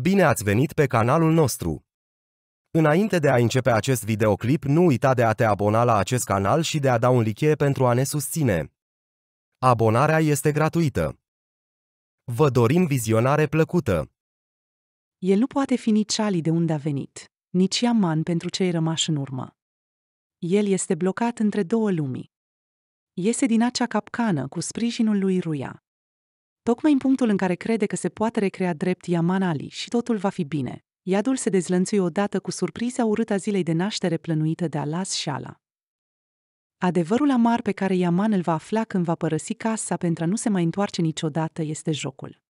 Bine ați venit pe canalul nostru! Înainte de a începe acest videoclip, nu uita de a te abona la acest canal și de a da un like pentru a ne susține. Abonarea este gratuită. Vă dorim vizionare plăcută! El nu poate fi nici Ali de unde a venit, nici aman pentru cei rămași în urmă. El este blocat între două lumii. Iese din acea capcană cu sprijinul lui Ruia tocmai în punctul în care crede că se poate recrea drept Yamanali și totul va fi bine. Iadul se dezlănțui odată cu surpriza urâtă a zilei de naștere plănuită de Alas Shala. Adevărul amar pe care Yaman îl va afla când va părăsi casa pentru a nu se mai întoarce niciodată este jocul.